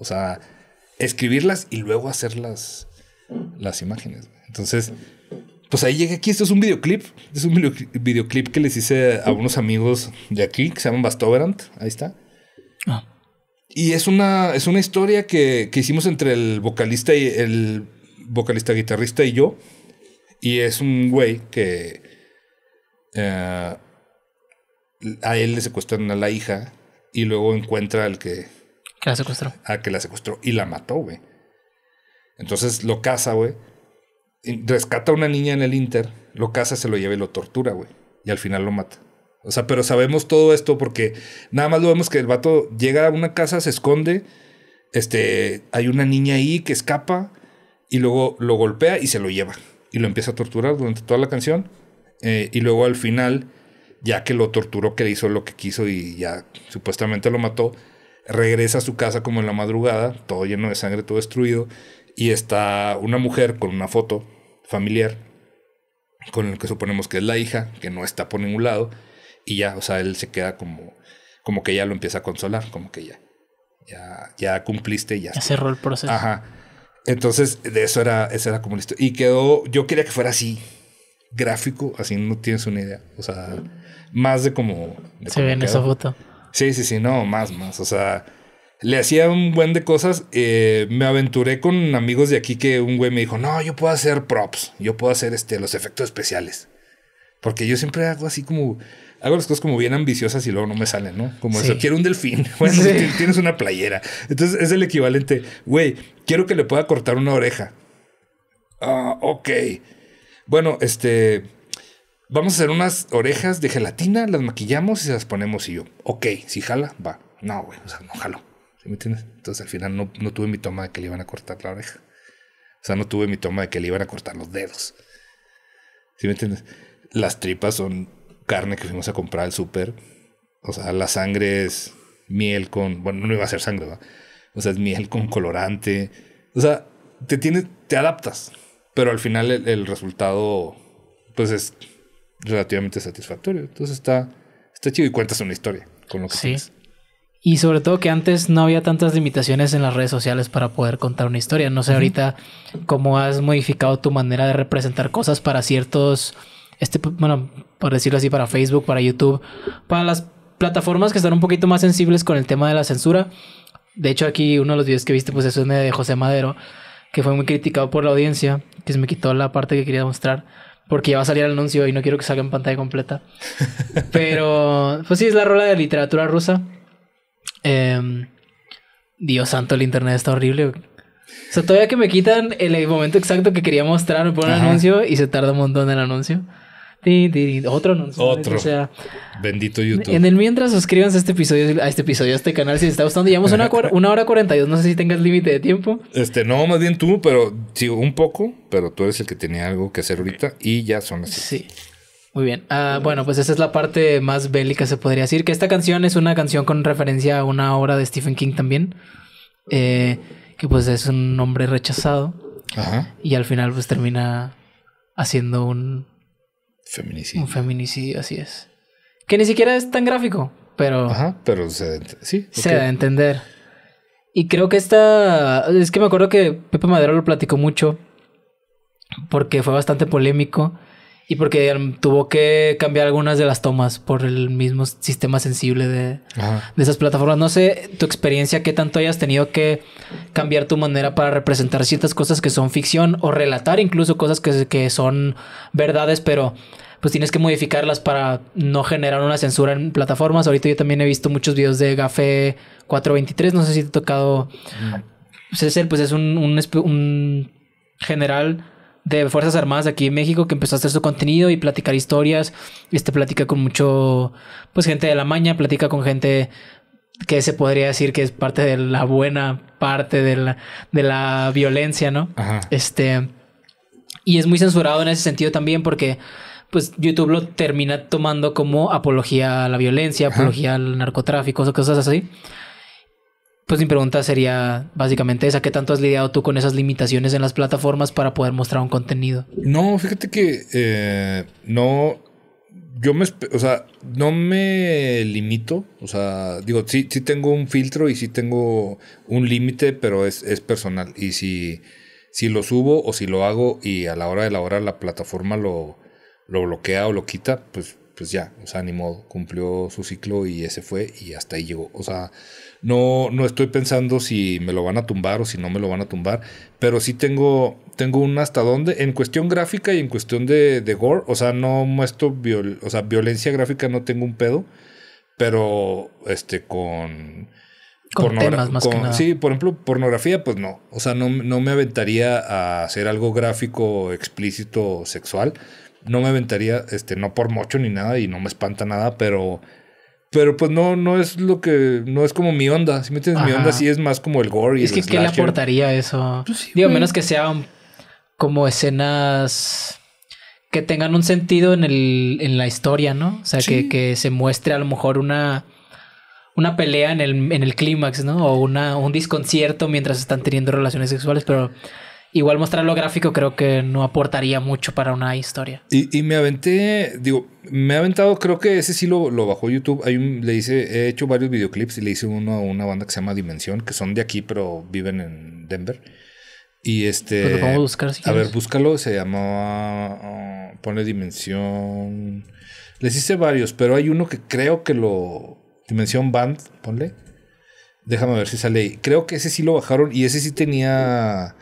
O sea, escribirlas y luego hacer las, imágenes. Entonces, pues ahí llegué aquí. Esto es un videoclip. Es un videoclip que les hice a unos amigos de aquí que se llaman Bastoverant. Ahí está. Ah. Y es una, es una historia que, que, hicimos entre el vocalista y el vocalista guitarrista y yo. Y es un güey que eh, a él le secuestran a la hija y luego encuentra al que la secuestró. Ah, que la secuestró y la mató, güey. Entonces lo caza, güey. Rescata a una niña en el Inter, lo caza, se lo lleva y lo tortura, güey. Y al final lo mata. O sea, pero sabemos todo esto porque nada más lo vemos que el vato llega a una casa, se esconde, este, hay una niña ahí que escapa y luego lo golpea y se lo lleva. Y lo empieza a torturar durante toda la canción. Eh, y luego al final, ya que lo torturó, que le hizo lo que quiso y ya supuestamente lo mató, regresa a su casa como en la madrugada, todo lleno de sangre, todo destruido, y está una mujer con una foto familiar, con el que suponemos que es la hija, que no está por ningún lado, y ya, o sea, él se queda como, como que ya lo empieza a consolar, como que ya, ya, cumpliste, ya. Ya cerró el proceso. Ajá. Entonces, de eso era, eso era como listo. Y quedó, yo quería que fuera así, gráfico, así no tienes una idea. O sea, más de como... se ve en esa foto. Sí, sí, sí, no, más, más. O sea, le hacía un buen de cosas. Eh, me aventuré con amigos de aquí que un güey me dijo, no, yo puedo hacer props, yo puedo hacer este, los efectos especiales. Porque yo siempre hago así como, hago las cosas como bien ambiciosas y luego no me salen, ¿no? Como yo quiero un delfín, bueno, tienes una playera. Entonces es el equivalente, güey, quiero que le pueda cortar una oreja. Ah, ok. Bueno, este, Vamos a hacer unas orejas de gelatina, las maquillamos y se las ponemos. Y yo, ok, si jala, va. No, güey, o sea, no jalo. ¿Sí me entiendes? Entonces al final no, tuve mi toma de que le iban a cortar la oreja. O sea, no tuve mi toma de que le iban a cortar los dedos. ¿Sí me entiendes? Las tripas son carne que fuimos a comprar al súper. O sea, la sangre es miel con. Bueno, no iba a ser sangre, ¿verdad? O sea, es miel con colorante. O sea, te tienes, te adaptas. Pero al final el resultado, pues es relativamente satisfactorio. Entonces está, está chido y cuentas una historia con lo que sí. Y sobre todo que antes no había tantas limitaciones en las redes sociales para poder contar una historia. No sé ahorita cómo has modificado tu manera de representar cosas para ciertos, este, bueno, por decirlo así, para Facebook, para YouTube, para las plataformas que están un poquito más sensibles con el tema de la censura. De hecho, aquí uno de los videos que viste, pues es es de José Madero, que fue muy criticado por la audiencia, que se me quitó la parte que quería mostrar porque ya va a salir el anuncio y no quiero que salga en pantalla completa. Pero, pues sí, es la rola de literatura rusa. Em, Dios santo, el internet está horrible. O sea, todavía que me quitan el momento exacto que quería mostrar, me ponen un anuncio y se tarda un montón el anuncio otro Otro. O sea, bendito YouTube. En el mientras, suscríbanse a este episodio, a este episodio, este canal si les está gustando. Llevamos una, una hora dos, No sé si tengas límite de tiempo. Este, no, más bien tú, pero sí, un poco, pero tú eres el que tenía algo que hacer ahorita y ya son así. Sí. Muy bien. Ah, bueno, pues esa es la parte más bélica, se podría decir. Que esta canción es una canción con referencia a una obra de Stephen King también. Eh, que pues es un hombre rechazado. Ajá. Y al final pues termina haciendo un Feminicidio. Un feminicidio, así es. Que ni siquiera es tan gráfico, pero. Ajá, pero se, sí, se entender. Y creo que esta. Es que me acuerdo que Pepe Madero lo platicó mucho porque fue bastante polémico. Y porque um, tuvo que cambiar algunas de las tomas por el mismo sistema sensible de, esas plataformas. No sé tu experiencia, qué tanto hayas tenido que cambiar tu manera para representar ciertas cosas que son ficción o relatar incluso cosas que, son verdades, pero pues tienes que modificarlas para no generar una censura en plataformas. Ahorita yo también he visto muchos videos de Gafe 423, no sé si te ha tocado... César, mm. pues, pues es un, un general de Fuerzas Armadas aquí en México que empezó a hacer su contenido y platicar historias. Este platica con mucho, pues gente de la maña, platica con gente que se podría decir que es parte de la buena parte de la, de la violencia, ¿no? Este, y es muy censurado en ese sentido también porque pues YouTube lo termina tomando como apología a la violencia, apología al narcotráfico, cosas así. Pues mi pregunta sería básicamente esa, ¿qué tanto has lidiado tú con esas limitaciones en las plataformas para poder mostrar un contenido? No, fíjate que eh, no, yo me, o sea, no me limito, o sea, digo, sí, sí tengo un filtro y sí tengo un límite, pero es, es personal. Y si, si lo subo o si lo hago y a la hora de la hora la plataforma lo, lo bloquea o lo quita, pues pues ya, o sea, ni modo, cumplió su ciclo y ese fue y hasta ahí llegó. O sea, no, no estoy pensando si me lo van a tumbar o si no me lo van a tumbar, pero sí tengo, tengo un hasta dónde, en cuestión gráfica y en cuestión de, gore, o sea, no muestro, violencia gráfica no tengo un pedo, pero este con... Con temas más que nada. Sí, por ejemplo, pornografía, pues no. O sea, no, no me aventaría a hacer algo gráfico, explícito, sexual no me aventaría, este, no por mucho ni nada y no me espanta nada, pero, pero pues no, no es lo que, no es como mi onda. Si me entiendes, mi onda sí es más como el gore y es que ¿qué le aportaría eso? Pues Digo, menos que sean como escenas que tengan un sentido en el, en la historia, ¿no? O sea, que, se muestre a lo mejor una una pelea en el, en el clímax, ¿no? O una, un disconcierto mientras están teniendo relaciones sexuales, pero igual mostrarlo gráfico creo que no aportaría mucho para una historia. Y, me aventé, digo, me ha aventado, creo que ese sí lo, lo bajó YouTube. Hay le hice, he hecho varios videoclips y le hice uno a una banda que se llama Dimensión, que son de aquí, pero viven en Denver. Y este. Pues lo buscar A ver, búscalo. Se llamaba. Ah, pone Dimensión. le hice varios, pero hay uno que creo que lo. Dimensión Band, ponle. Déjame ver si sale ahí. Creo que ese sí lo bajaron y ese sí tenía.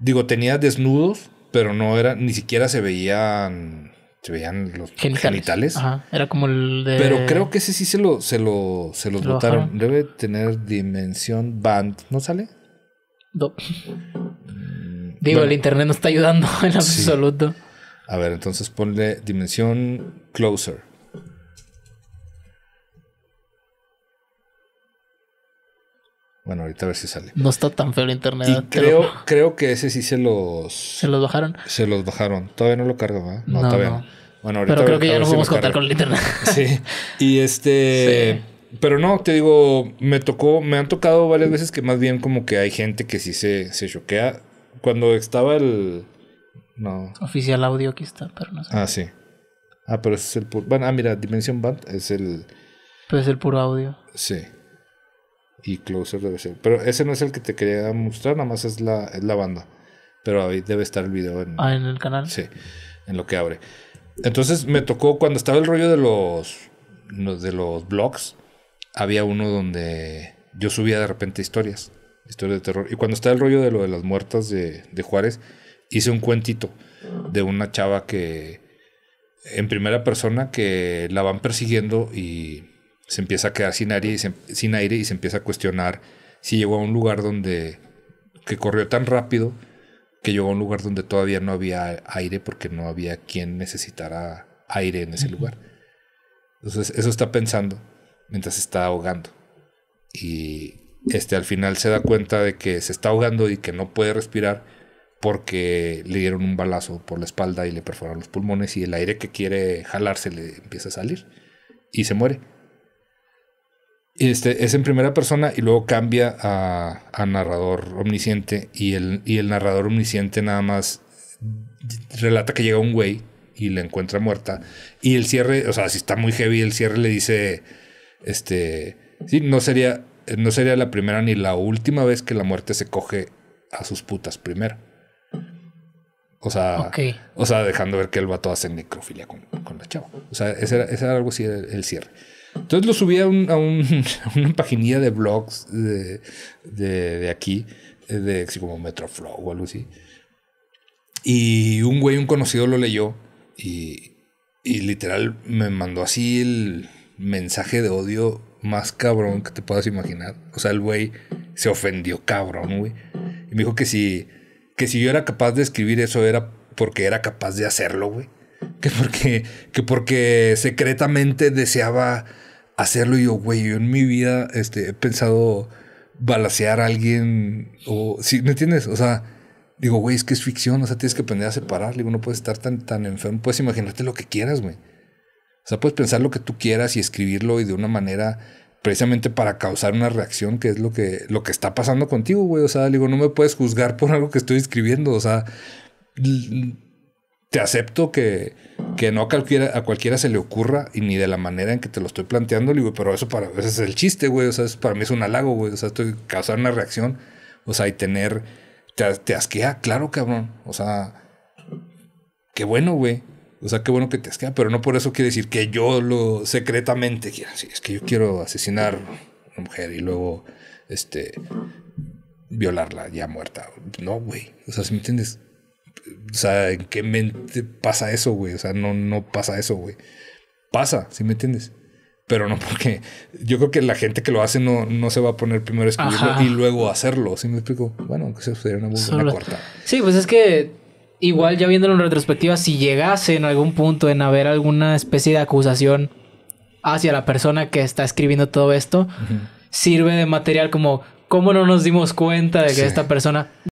Digo, tenía desnudos, pero no era, ni siquiera se veían, se veían los genitales. Ajá. Era como el de... Pero creo que ese sí se lo, se lo, se los botaron. Debe tener dimensión band, ¿no sale? No. Mm, digo, el internet no está ayudando en absoluto. A ver, entonces ponle dimensión closer. Bueno, ahorita a ver si sale. No está tan feo el internet. creo, creo que ese sí se los. ¿Se los bajaron? Se los bajaron. Todavía no lo cargo, ¿verdad? No, no todavía no. Bueno, ahorita. Pero creo que ya no podemos contar con el internet. Sí. Y este. Pero no, te digo, me tocó, me han tocado varias veces que más bien como que hay gente que sí se, se choquea. Cuando estaba el. No. Oficial audio aquí está, pero no sé. Ah, sí. Ah, pero ese es el puro. Bueno, ah, mira, dimensión Band es el. Pero es el puro audio. Sí y Closer debe ser. Pero ese no es el que te quería mostrar, nada más es la, la banda. Pero ahí debe estar el video en, ah, en el canal. Sí, en lo que abre. Entonces me tocó cuando estaba el rollo de los de los blogs, había uno donde yo subía de repente historias, historias de terror. Y cuando estaba el rollo de lo de las muertas de, de Juárez, hice un cuentito de una chava que en primera persona que la van persiguiendo y se empieza a quedar sin aire y se, sin aire y se empieza a cuestionar si llegó a un lugar donde que corrió tan rápido que llegó a un lugar donde todavía no había aire porque no había quien necesitara aire en ese lugar. Entonces eso está pensando mientras se está ahogando. Y este al final se da cuenta de que se está ahogando y que no puede respirar porque le dieron un balazo por la espalda y le perforaron los pulmones y el aire que quiere jalarse le empieza a salir y se muere. Este, es en primera persona y luego cambia a, narrador omnisciente y el, y el narrador omnisciente nada más relata que llega un güey y la encuentra muerta. Y el cierre, o sea, si está muy heavy, el cierre le dice, este, sí, no sería, no sería la primera ni la última vez que la muerte se coge a sus putas primero. O sea, o sea dejando ver que el vato hace necrofilia con, con la chava. O sea, ese era, era algo así el cierre. Entonces lo subí a, una paginilla de blogs de, aquí, eh, de así como Metroflow o algo así. Y un güey, un conocido lo leyó y, y literal me mandó así el mensaje de odio más cabrón que te puedas imaginar. O sea, el güey se ofendió cabrón, güey. Y me dijo que si, que si yo era capaz de escribir eso era porque era capaz de hacerlo, güey que porque, que porque secretamente deseaba hacerlo. Y yo, güey, yo en mi vida este, he pensado balasear a alguien o... si ¿Me entiendes? O sea, digo, güey, es que es ficción. O sea, tienes que aprender a separar. Digo, no puedes estar tan, tan enfermo. Puedes imaginarte lo que quieras, güey. O sea, puedes pensar lo que tú quieras y escribirlo y de una manera precisamente para causar una reacción, que es lo que, lo que está pasando contigo, güey. O sea, digo, no me puedes juzgar por algo que estoy escribiendo. O sea, te acepto que, no a cualquiera, a cualquiera se le ocurra y ni de la manera en que te lo estoy planteando, güey, pero eso para es el chiste, güey, o sea, para mí es un halago, güey, o sea, estoy causando una reacción, o sea, y tener, te, asquea, claro, cabrón, o sea, qué bueno, güey. O sea, qué bueno que te asquea, pero no por eso quiere decir que yo lo secretamente quiera. es que yo quiero asesinar a una mujer y luego, este, violarla ya muerta. No, güey. O sea, si me entiendes? O sea, ¿en qué mente pasa eso, güey? O sea, no, no pasa eso, güey. Pasa, si me entiendes? Pero no porque yo creo que la gente que lo hace no, no se va a poner primero a escribirlo y luego hacerlo. Si me explico? Bueno, aunque se sería una buena Sí, pues es que igual ya viéndolo en retrospectiva, si llegase en algún punto en haber alguna especie de acusación hacia la persona que está escribiendo todo esto, sirve de material como cómo no nos dimos cuenta de que esta persona